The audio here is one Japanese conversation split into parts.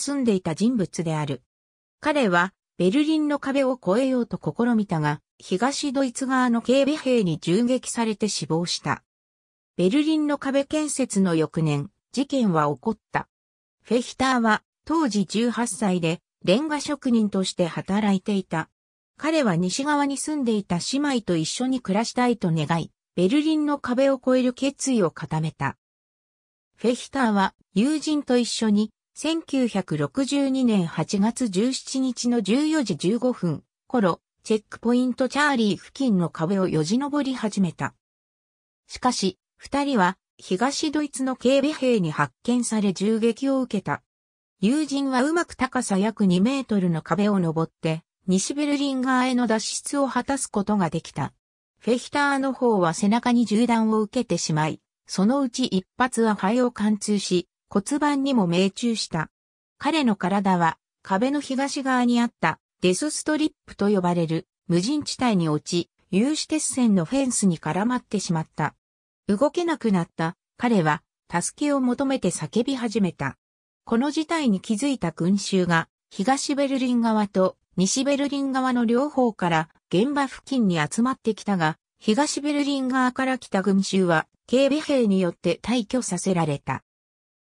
住んでいた人物である。彼は、ベルリンの壁を越えようと試みたが、東ドイツ側の警備兵に銃撃されて死亡した。ベルリンの壁建設の翌年、事件は起こった。フェヒターは当時18歳でレンガ職人として働いていた。彼は西側に住んでいた姉妹と一緒に暮らしたいと願い、ベルリンの壁を越える決意を固めた。フェヒターは友人と一緒に1962年8月17日の14時15分頃、チェックポイントチャーリー付近の壁をよじ登り始めた。しかし、二人は東ドイツの警備兵に発見され銃撃を受けた。友人はうまく高さ約2メートルの壁を登って、西ベルリン側への脱出を果たすことができた。フェヒターの方は背中に銃弾を受けてしまい、そのうち一発は肺を貫通し、骨盤にも命中した。彼の体は壁の東側にあったデスストリップと呼ばれる無人地帯に落ち、有刺鉄線のフェンスに絡まってしまった。動けなくなった彼は助けを求めて叫び始めた。この事態に気づいた群衆が東ベルリン側と西ベルリン側の両方から現場付近に集まってきたが、東ベルリン側から来た群衆は警備兵によって退去させられた。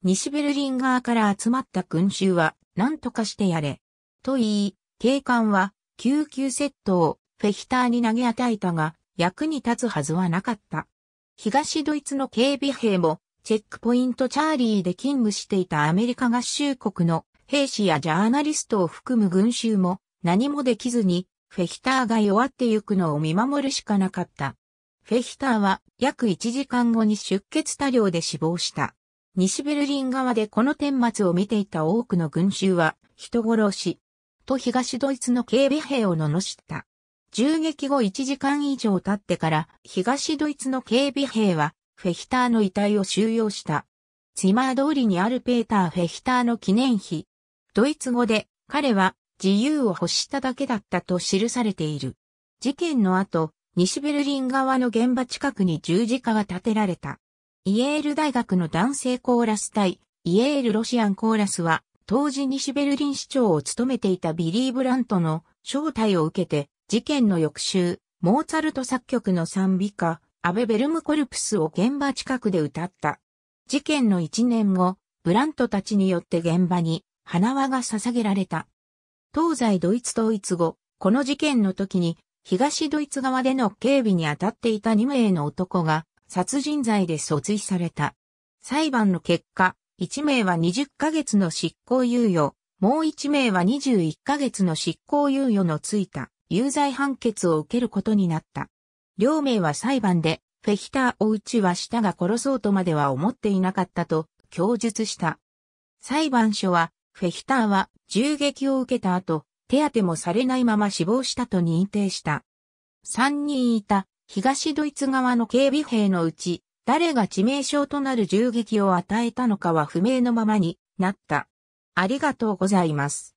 西ベルリン側から集まった群衆は、何とかしてやれ。と言い、警官は、救急セットをフェヒターに投げ与えたが、役に立つはずはなかった。東ドイツの警備兵も、チェックポイントチャーリーで勤務していたアメリカ合衆国の兵士やジャーナリストを含む群衆も何もできずにフェヒターが弱ってゆくのを見守るしかなかった。フェヒターは約1時間後に出血多量で死亡した。西ベルリン側でこの顛末を見ていた多くの群衆は、人殺し、と東ドイツの警備兵を罵った。銃撃後1時間以上経ってから、東ドイツの警備兵は、フェヒターの遺体を収容した。ツィマー通りにあるペーター・フェヒターの記念碑。ドイツ語で、彼は、自由を欲しただけだったと記されている。事件の後、西ベルリン側の現場近くに十字架が建てられた。イエール大学の男性コーラス隊、イエールロシアンコーラスは、当時西ベルリン市長を務めていたビリー・ブラントの招待を受けて、事件の翌週、モーツァルト作曲の賛美歌、アベベルムコルプスを現場近くで歌った。事件の1年後、ブラントたちによって現場に花輪が捧げられた。東西ドイツ統一後、この事件の時に、東ドイツ側での警備に当たっていた2名の男が、殺人罪で訴追された。裁判の結果、1名は20ヶ月の執行猶予、もう1名は21ヶ月の執行猶予のついた有罪判決を受けることになった。両名は裁判で、フェヒターをうちはしたが殺そうとまでは思っていなかったと供述した。裁判所は、フェヒターは銃撃を受けた後、手当もされないまま死亡したと認定した。3人いた東ドイツ側の警備兵のうち、誰が致命傷となる銃撃を与えたのかは不明のままになった。ありがとうございます。